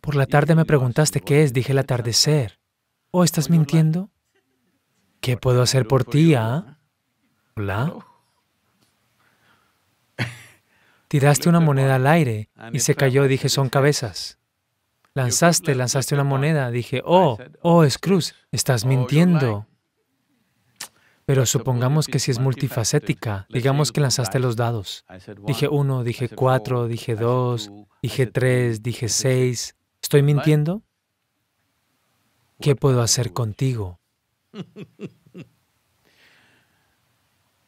Por la tarde me preguntaste qué es, dije el atardecer. ¿O oh, estás mintiendo? ¿Qué puedo hacer por ti, ah? Hola. Tiraste una moneda al aire ah, y se cayó, dije, son cabezas. Lanzaste, lanzaste una moneda, dije, oh, oh, oh, es cruz, estás oh, mintiendo. Pero supongamos que si es multifacética, digamos que lanzaste los dados. Dije uno, dije cuatro, dije dos, dije tres, dije seis. ¿Estoy mintiendo? ¿Qué puedo hacer contigo?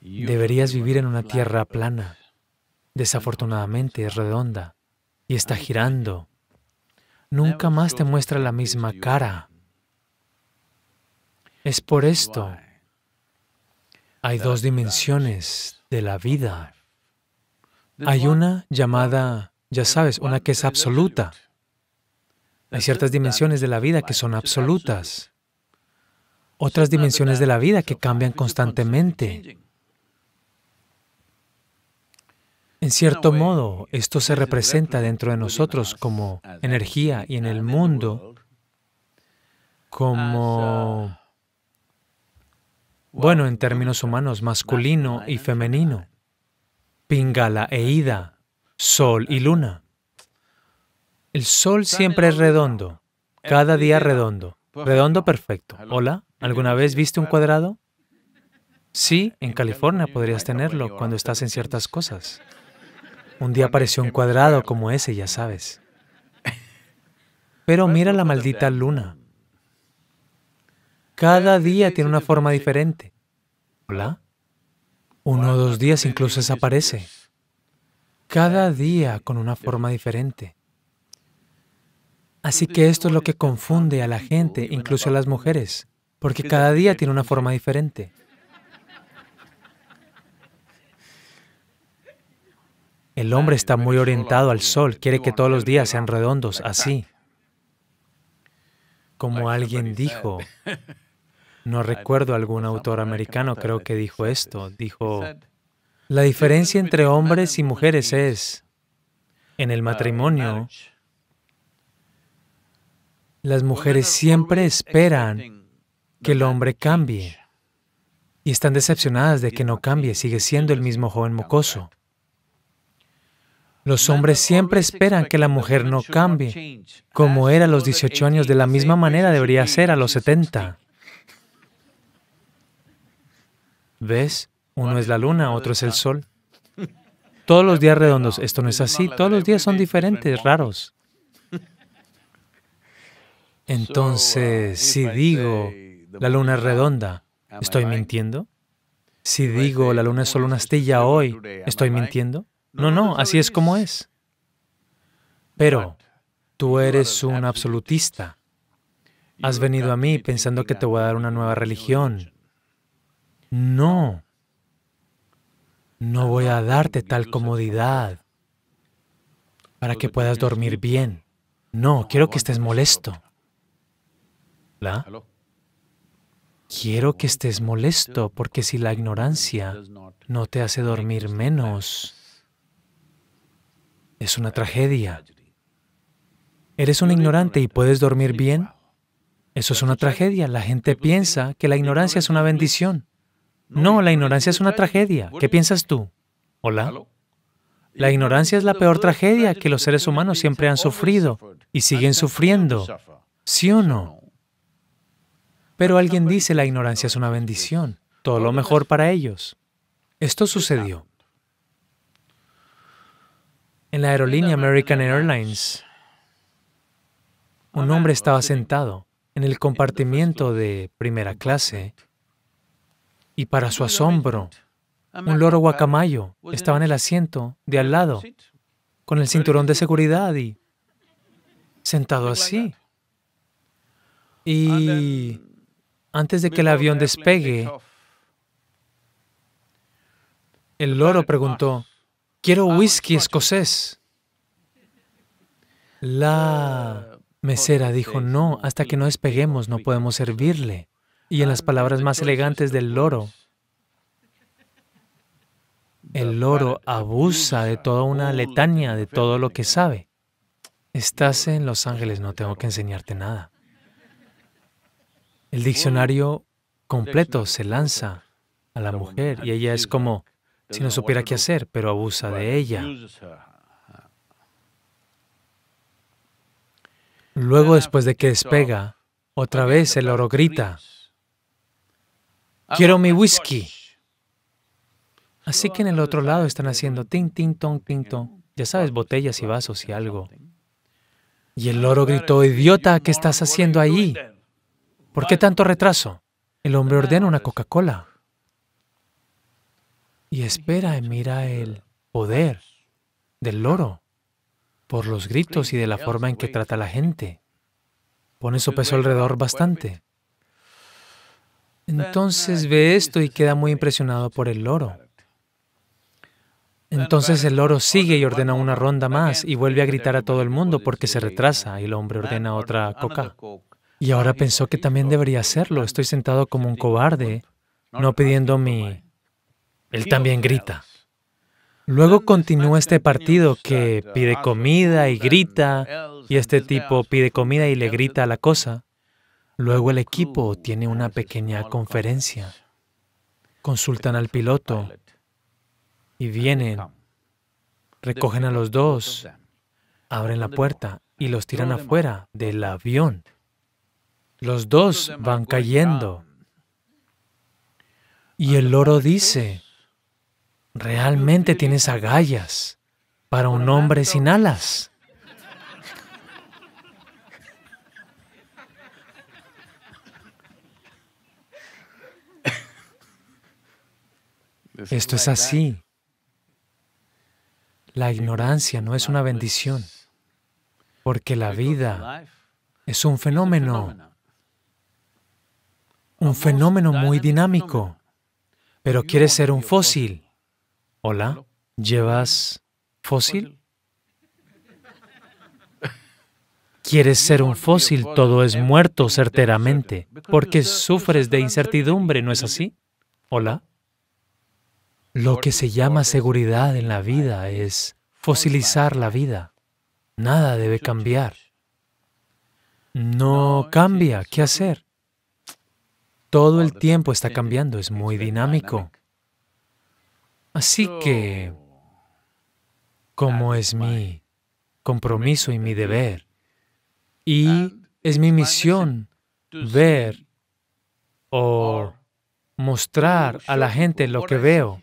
Deberías vivir en una tierra plana. Desafortunadamente es redonda y está girando. Nunca más te muestra la misma cara. Es por esto. Hay dos dimensiones de la vida. Hay una llamada, ya sabes, una que es absoluta. Hay ciertas dimensiones de la vida que son absolutas. Otras dimensiones de la vida que cambian constantemente. En cierto modo, esto se representa dentro de nosotros como energía y en el mundo como, bueno, en términos humanos, masculino y femenino, Pingala e Ida, sol y luna. El sol siempre es redondo, cada día redondo, redondo perfecto. Hola, ¿alguna vez viste un cuadrado? Sí, en California podrías tenerlo cuando estás en ciertas cosas. Un día apareció un cuadrado como ese, ya sabes. Pero mira la maldita luna. Cada día tiene una forma diferente. ¿Hola? Uno o dos días incluso desaparece. Cada día con una forma diferente. Así que esto es lo que confunde a la gente, incluso a las mujeres, porque cada día tiene una forma diferente. El hombre está muy orientado al sol, quiere que todos los días sean redondos, así. Como alguien dijo, no recuerdo algún autor americano, creo que dijo esto, dijo, la diferencia entre hombres y mujeres es, en el uh, matrimonio, las mujeres siempre esperan que el hombre cambie y están decepcionadas de que no cambie, sigue siendo el mismo joven mocoso. Los hombres siempre esperan que la mujer no cambie. Como era a los 18 años, de la misma manera debería ser a los 70. ¿Ves? Uno es la luna, otro es el sol. Todos los días redondos, esto no es así, todos los días son diferentes, raros. Entonces, si digo la luna es redonda, ¿estoy mintiendo? Si digo la luna es solo una astilla hoy, ¿estoy mintiendo? No, no, así es como es. Pero tú eres un absolutista. Has venido a mí pensando que te voy a dar una nueva religión. No. No voy a darte tal comodidad para que puedas dormir bien. No, quiero que estés molesto. ¿La? Quiero que estés molesto porque si la ignorancia no te hace dormir menos, es una tragedia. Eres un ignorante y puedes dormir bien. Eso es una tragedia. La gente piensa que la ignorancia es una bendición. No, la ignorancia es una tragedia. ¿Qué piensas tú? Hola. La ignorancia es la peor tragedia que los seres humanos siempre han sufrido y siguen sufriendo. ¿Sí o no? Pero alguien dice la ignorancia es una bendición, todo lo mejor para ellos. Esto sucedió en la aerolínea American Airlines. Un hombre estaba sentado en el pues, compartimiento pues, de primera pues, clase y para su asombro, un loro guacamayo estaba en el asiento de al lado con el cinturón de seguridad y sentado así. Y antes de que el avión despegue, el loro preguntó, Quiero whisky escocés. La eh, mesera dijo, no, hasta que no despeguemos no podemos servirle. Y en ah, las palabras más elegantes del loro, el loro abusa de toda una letania de todo lo que sabe. Estás en Los Ángeles, no tengo que enseñarte nada. El diccionario completo se lanza a la mujer y ella es como, si no supiera qué hacer, pero abusa de ella. Luego, después de que despega, otra vez el oro grita, quiero mi whisky. Así que en el otro lado están haciendo ting, ting, tong, ting, tong. Ya sabes, botellas y vasos y algo. Y el loro gritó, idiota, ¿qué estás haciendo ahí? ¿Por qué tanto retraso? El hombre ordena una Coca-Cola y espera y mira el poder del loro por los gritos y de la forma en que trata a la gente. Pone su peso alrededor bastante. Entonces ve esto y queda muy impresionado por el loro. Entonces el loro sigue y ordena una ronda más y vuelve a gritar a todo el mundo porque se retrasa y el hombre ordena otra coca. Y ahora pensó que también debería hacerlo. Estoy sentado como un cobarde, no pidiendo mi él también grita. Luego continúa este partido que pide comida y grita, y este tipo pide comida y le grita a la cosa. Luego el equipo tiene una pequeña conferencia. Consultan al piloto y vienen, recogen a los dos, abren la puerta y los tiran afuera del avión. Los dos van cayendo. Y el loro dice, Realmente tienes agallas para un hombre sin alas. Esto es así. La ignorancia no es una bendición, porque la vida es un fenómeno, un fenómeno muy dinámico, pero quieres ser un fósil. Hola, ¿llevas fósil? Quieres ser un fósil, todo es eh, muerto certeramente, porque sufres de incertidumbre, ¿no es así? Hola. Lo que se llama seguridad en la vida es fosilizar la vida. Nada debe cambiar. No cambia, ¿qué hacer? Todo el tiempo está cambiando, es muy dinámico. Así que, como es mi compromiso y mi deber, y es mi misión ver o mostrar a la gente lo que veo.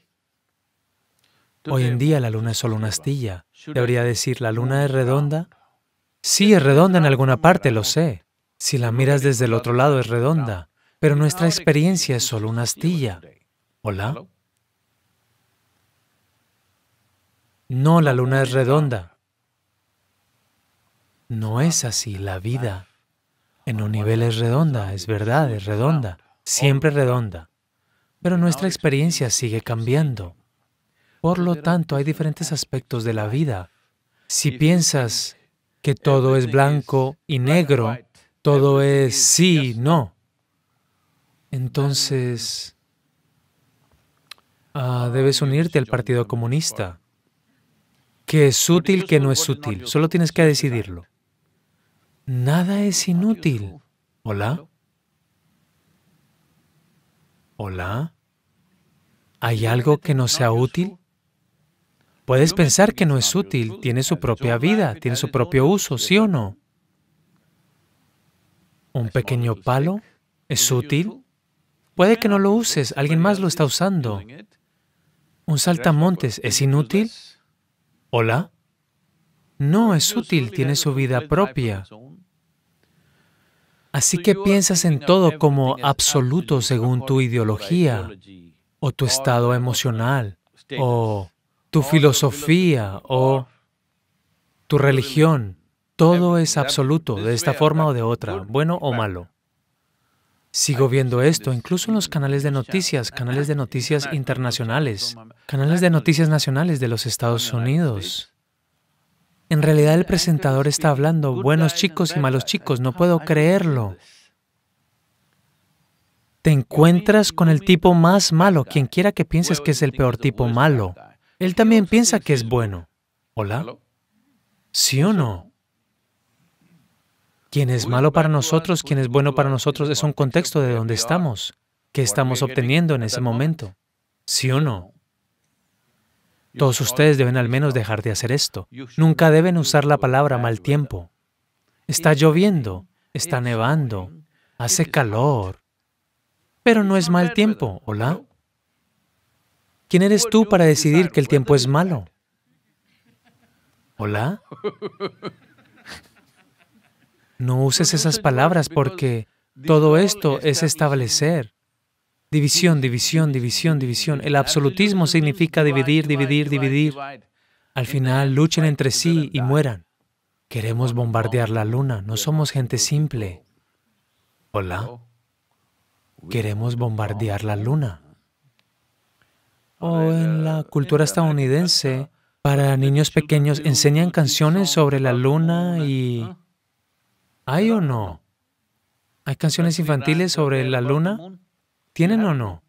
Hoy en día la luna es solo una astilla. Debería decir, ¿la luna es redonda? Sí, es redonda en alguna parte, lo sé. Si la miras desde el otro lado es redonda, pero nuestra experiencia es solo una astilla. ¿Hola? No, la luna es redonda. No es así la vida. En un nivel es redonda, es verdad, es redonda, siempre redonda. Pero nuestra experiencia sigue cambiando. Por lo tanto, hay diferentes aspectos de la vida. Si piensas que todo es blanco y negro, todo es sí, no, entonces ah, debes unirte al Partido Comunista que es útil, que no es útil. Solo tienes que decidirlo. Nada es inútil. ¿Hola? ¿Hola? ¿Hay algo que no sea útil? Puedes pensar que no es útil, tiene su propia vida, tiene su propio uso, ¿sí o no? ¿Un pequeño palo es útil? Puede que no lo uses, alguien más lo está usando. ¿Un saltamontes es inútil? ¿Hola? No es útil, tiene su vida propia. Así que piensas en todo como absoluto según tu ideología, o tu estado emocional, o tu filosofía, o tu religión. Todo es absoluto, de esta forma o de otra, bueno o malo. Sigo viendo esto, incluso en los canales de noticias, canales de noticias internacionales, canales de noticias nacionales de los Estados Unidos. En realidad el presentador está hablando buenos chicos y malos chicos, no puedo creerlo. Te encuentras con el tipo más malo, quien quiera que pienses que es el peor tipo malo. Él también piensa que es bueno. ¿Hola? ¿Sí o no? Quien es malo para nosotros, quien es bueno para nosotros, es un contexto de dónde estamos, qué estamos obteniendo en ese momento. ¿Sí o no? Todos ustedes deben al menos dejar de hacer esto. Nunca deben usar la palabra mal tiempo. Está lloviendo, está nevando, hace calor, pero no es mal tiempo, ¿hola? ¿Quién eres tú para decidir que el tiempo es malo? ¿Hola? No uses pues esas palabras porque todo esto es establecer. División, división, división, división. El absolutismo significa dividir, dividir, dividir. Al final luchen entre sí y mueran. Queremos bombardear la luna, no somos gente simple. Hola. Queremos bombardear la luna. O en la cultura estadounidense, para niños pequeños enseñan canciones sobre la luna y ¿Hay o no? ¿Hay canciones pues, infantiles sobre la luna? ¿Tienen o no?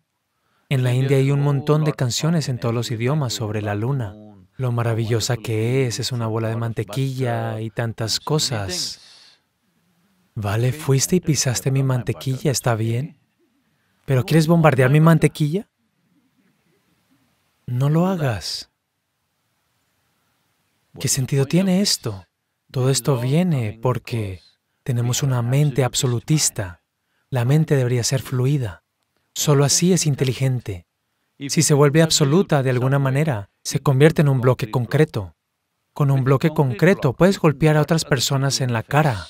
En la India hay un montón de canciones en todos los idiomas sobre la luna. Lo maravillosa que es, es una bola de mantequilla y tantas cosas. Vale, fuiste y pisaste mi mantequilla, ¿está bien? ¿Pero quieres bombardear mi mantequilla? No lo hagas. ¿Qué sentido tiene esto? Todo esto viene porque tenemos una mente absolutista. La mente debería ser fluida. Solo así es inteligente. Si se vuelve absoluta de alguna manera, se convierte en un bloque concreto. Con un bloque concreto puedes golpear a otras personas en la cara.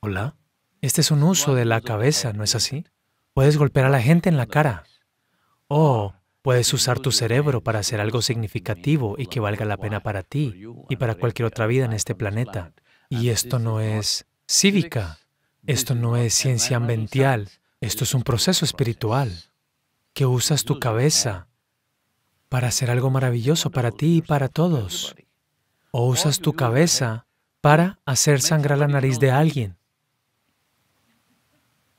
¿Hola? Este es un uso de la cabeza, ¿no es así? Puedes golpear a la gente en la cara. O ah, puedes usar tu cerebro para hacer algo significativo y que valga la pena para ti y para cualquier otra vida en este planeta. Y esto no es cívica. Esto no es ciencia ambiental, esto es un proceso espiritual, que usas tu cabeza para hacer algo maravilloso para ti y para todos. O usas tu cabeza para hacer sangrar la nariz de alguien.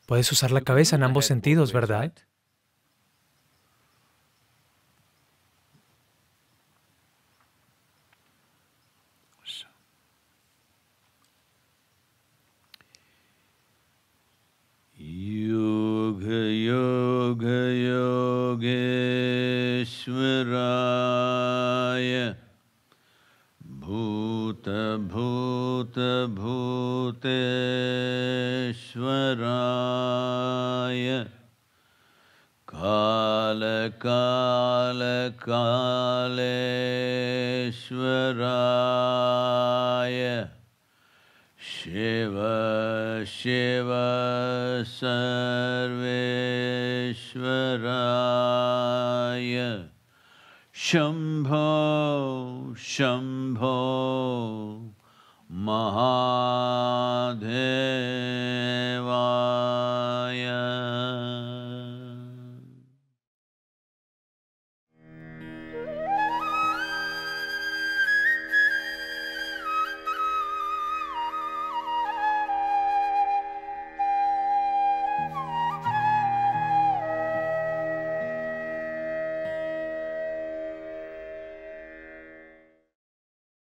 Puedes usar la cabeza en ambos sentidos, ¿verdad? योग योग योगेश्वराय भूत भूत भूतेश्वराय काल काल कालेश्वराय Shiva, Shiva, Sarveshwaraya. Shambho, Shambho, Mahadev.